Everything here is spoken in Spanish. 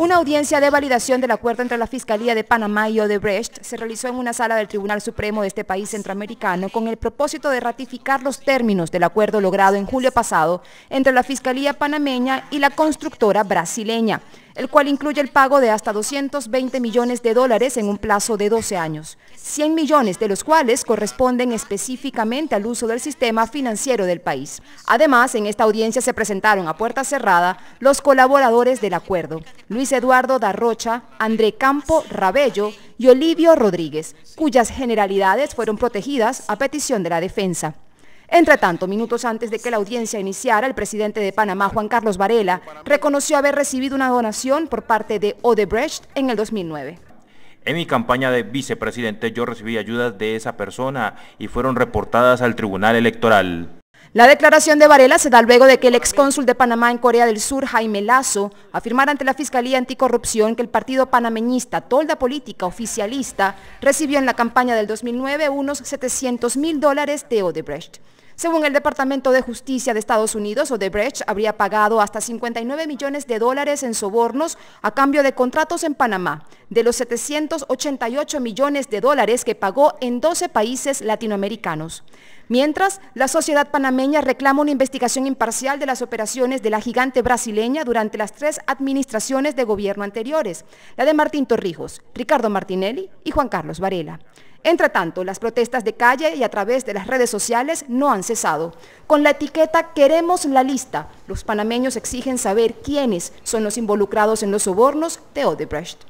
Una audiencia de validación del acuerdo entre la Fiscalía de Panamá y Odebrecht se realizó en una sala del Tribunal Supremo de este país centroamericano con el propósito de ratificar los términos del acuerdo logrado en julio pasado entre la Fiscalía panameña y la constructora brasileña el cual incluye el pago de hasta 220 millones de dólares en un plazo de 12 años, 100 millones de los cuales corresponden específicamente al uso del sistema financiero del país. Además, en esta audiencia se presentaron a puerta cerrada los colaboradores del acuerdo, Luis Eduardo Darrocha, André Campo Rabello y Olivio Rodríguez, cuyas generalidades fueron protegidas a petición de la defensa. Entre tanto, minutos antes de que la audiencia iniciara, el presidente de Panamá, Juan Carlos Varela, reconoció haber recibido una donación por parte de Odebrecht en el 2009. En mi campaña de vicepresidente yo recibí ayudas de esa persona y fueron reportadas al Tribunal Electoral. La declaración de Varela se da luego de que el ex cónsul de Panamá en Corea del Sur, Jaime Lazo, afirmara ante la Fiscalía Anticorrupción que el partido panameñista Tolda Política Oficialista recibió en la campaña del 2009 unos 700 mil dólares de Odebrecht. Según el Departamento de Justicia de Estados Unidos, Odebrecht habría pagado hasta 59 millones de dólares en sobornos a cambio de contratos en Panamá, de los 788 millones de dólares que pagó en 12 países latinoamericanos. Mientras, la sociedad panameña reclama una investigación imparcial de las operaciones de la gigante brasileña durante las tres administraciones de gobierno anteriores, la de Martín Torrijos, Ricardo Martinelli y Juan Carlos Varela. Entre tanto, las protestas de calle y a través de las redes sociales no han cesado. Con la etiqueta Queremos la lista, los panameños exigen saber quiénes son los involucrados en los sobornos de Odebrecht.